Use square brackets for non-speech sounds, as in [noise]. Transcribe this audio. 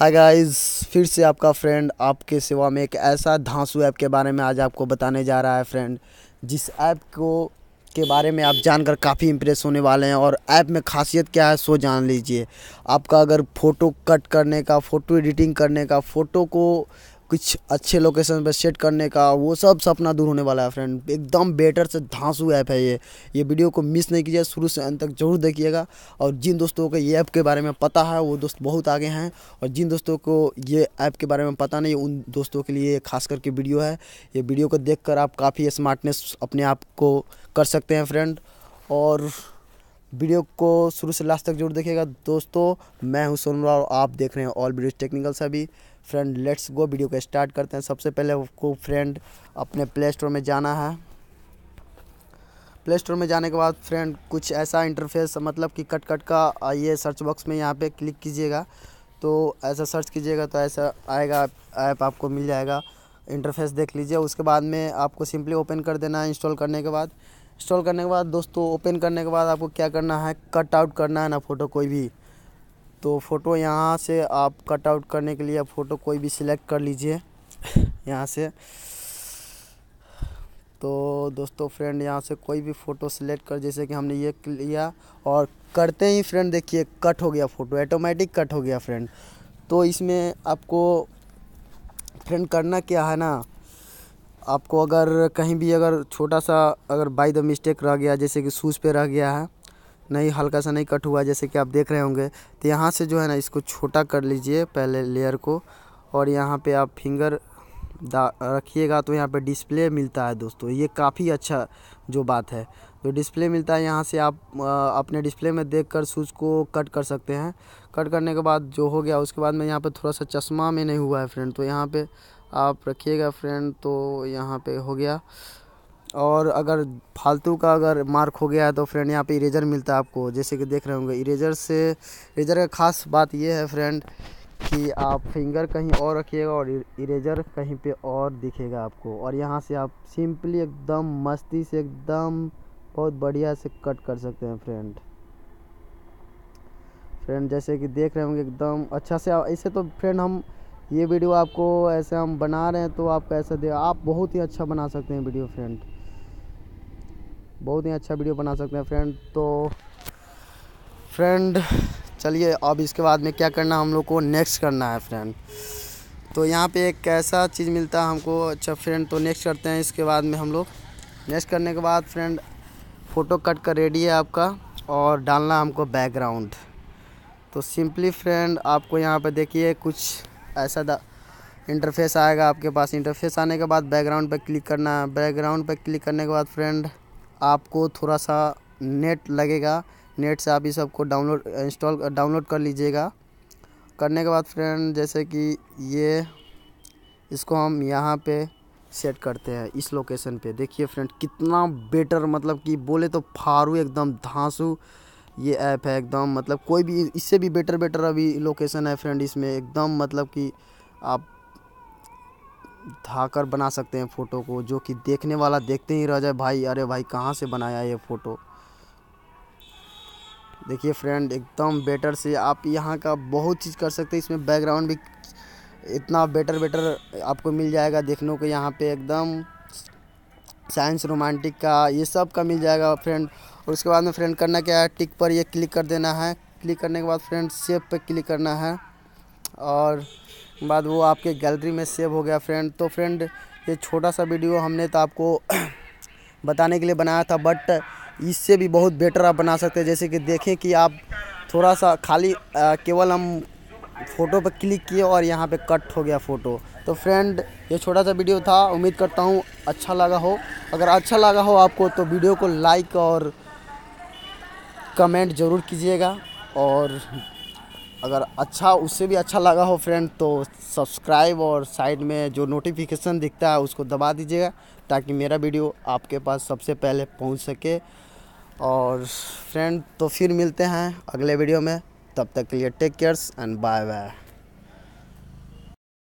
hi guys फिर से आपका फ्रेंड आपके सिवा में एक ऐसा धांसू ऐप के बारे में आज आपको बताने जा रहा है फ्रेंड जिस ऐप को के बारे में आप जानकर काफ़ी इम्प्रेस होने वाले हैं और ऐप में खासियत क्या है सो जान लीजिए आपका अगर फ़ोटो कट करने का फ़ोटो एडिटिंग करने का फ़ोटो को कुछ अच्छे लोकेशन पे सेट करने का वो सब सपना दूर होने वाला है फ्रेंड एकदम बेटर से धांसू ऐप है ये ये वीडियो को मिस नहीं कीजिए शुरू से अंत तक जरूर देखिएगा और जिन दोस्तों को ये ऐप के बारे में पता है वो दोस्त बहुत आगे हैं और जिन दोस्तों को ये ऐप के बारे में पता नहीं उन दोस्तों के लिए खास करके वीडियो है ये वीडियो को देख कर आप काफ़ी स्मार्टनेस अपने आप को कर सकते हैं फ्रेंड और वीडियो को शुरू से लास्ट तक जरूर देखिएगा दोस्तों मैं हूं सोनवा और आप देख रहे हैं ऑल वीडियो टेक्निकल से अभी फ्रेंड लेट्स गो वीडियो को स्टार्ट करते हैं सबसे पहले आपको फ्रेंड अपने प्ले स्टोर में जाना है प्ले स्टोर में जाने के बाद फ्रेंड कुछ ऐसा इंटरफेस मतलब कि कट कट का आइए सर्च बॉक्स में यहाँ पे क्लिक कीजिएगा तो ऐसा सर्च कीजिएगा तो ऐसा आएगा ऐप आपको मिल जाएगा इंटरफेस देख लीजिए उसके बाद में आपको सिंपली ओपन कर देना है इंस्टॉल करने के बाद इंस्टॉल करने के बाद दोस्तों ओपन करने के बाद आपको क्या करना है कट आउट करना है ना फ़ोटो कोई भी तो फ़ोटो यहाँ से आप कट आउट करने के लिए फ़ोटो कोई भी सिलेक्ट कर लीजिए यहाँ से तो दोस्तों फ्रेंड यहाँ से कोई भी फ़ोटो सिलेक्ट कर जैसे कि हमने ये लिया और करते ही फ्रेंड देखिए कट हो गया फ़ोटो ऑटोमेटिक कट हो गया फ्रेंड तो इसमें आपको फ्रेंड करना क्या है ना आपको अगर कहीं भी अगर छोटा सा अगर बाई द मिस्टेक रह गया जैसे कि शूज़ पे रह गया है नहीं हल्का सा नहीं कट हुआ जैसे कि आप देख रहे होंगे तो यहाँ से जो है ना इसको छोटा कर लीजिए पहले लेयर को और यहाँ पे आप फिंगर रखिएगा तो यहाँ पे डिस्प्ले मिलता है दोस्तों ये काफ़ी अच्छा जो बात है तो डिस्प्ले मिलता है यहाँ से आप आ, अपने डिस्प्ले में देख कर शूज़ को कट कर सकते हैं कट करने के बाद जो हो गया उसके बाद में यहाँ पर थोड़ा सा चश्मा में नहीं हुआ है फ्रेंड तो यहाँ पर आप रखिएगा फ्रेंड तो यहाँ पे हो गया और अगर फालतू का अगर मार्क हो गया है तो फ्रेंड यहाँ पे इरेजर मिलता है आपको जैसे कि देख रहे होंगे इरेजर से इरेजर का ख़ास बात यह है फ्रेंड कि आप फिंगर कहीं और रखिएगा और इरेजर कहीं पे और दिखेगा आपको और यहाँ से आप सिंपली एकदम मस्ती से एकदम बहुत बढ़िया से कट कर सकते हैं फ्रेंड फ्रेंड जैसे कि देख रहे होंगे एकदम अच्छा से ऐसे तो फ्रेंड हम ये वीडियो आपको ऐसे हम बना रहे हैं तो आप कैसे दे आप बहुत ही अच्छा बना सकते हैं वीडियो फ्रेंड बहुत ही अच्छा वीडियो बना सकते हैं फ्रेंड तो फ्रेंड चलिए अब इसके बाद में क्या करना हम लोग को नेक्स्ट करना है फ्रेंड तो यहाँ पे एक कैसा चीज़ मिलता है हमको अच्छा फ्रेंड तो नेक्स्ट करते हैं इसके बाद में हम लोग नेक्स्ट करने के बाद फ्रेंड फ़ोटो कट कर रेडी है आपका और डालना हमको बैकग्राउंड तो सिंपली फ्रेंड आपको यहाँ पे देखिए कुछ ऐसा इंटरफेस आएगा आपके पास इंटरफेस आने के बाद बैकग्राउंड पर क्लिक करना है बैकग्राउंड पर क्लिक करने के बाद फ्रेंड आपको थोड़ा सा नेट लगेगा नेट से आप इस सबको डाउनलोड इंस्टॉल डाउनलोड कर लीजिएगा करने के बाद फ्रेंड जैसे कि ये इसको हम यहाँ पे सेट करते हैं इस लोकेशन पे देखिए फ्रेंड कितना बेटर मतलब कि बोले तो फारू एकदम धांसू ये ऐप है एकदम मतलब कोई भी इससे भी बेटर बेटर अभी लोकेशन है फ्रेंड इसमें एकदम मतलब कि आप धाकर बना सकते हैं फ़ोटो को जो कि देखने वाला देखते ही रह जाए भाई अरे भाई कहाँ से बनाया ये फ़ोटो देखिए फ्रेंड एकदम बेटर से आप यहाँ का बहुत चीज़ कर सकते हैं इसमें बैकग्राउंड भी इतना बेटर बेटर आपको मिल जाएगा देखने को यहाँ पे एकदम साइंस रोमांटिक का ये सब का मिल जाएगा फ्रेंड और उसके बाद में फ्रेंड करना क्या है टिक पर ये क्लिक कर देना है क्लिक करने के बाद फ्रेंड सेव पर क्लिक करना है और बाद वो आपके गैलरी में सेव हो गया फ्रेंड तो फ्रेंड ये छोटा सा वीडियो हमने तो आपको [clears throat] बताने के लिए बनाया था बट इससे भी बहुत बेटर आप बना सकते हैं जैसे कि देखें कि आप थोड़ा सा खाली केवल हम फ़ोटो पर क्लिक किए और यहाँ पे कट हो गया फ़ोटो तो फ्रेंड ये छोटा सा वीडियो था उम्मीद करता हूँ अच्छा लगा हो अगर अच्छा लगा हो आपको तो वीडियो को लाइक और कमेंट ज़रूर कीजिएगा और अगर अच्छा उससे भी अच्छा लगा हो फ्रेंड तो सब्सक्राइब और साइड में जो नोटिफिकेशन दिखता है उसको दबा दीजिएगा ताकि मेरा वीडियो आपके पास सबसे पहले पहुंच सके और फ्रेंड तो फिर मिलते हैं अगले वीडियो में तब तक के लिए take cares and bye bye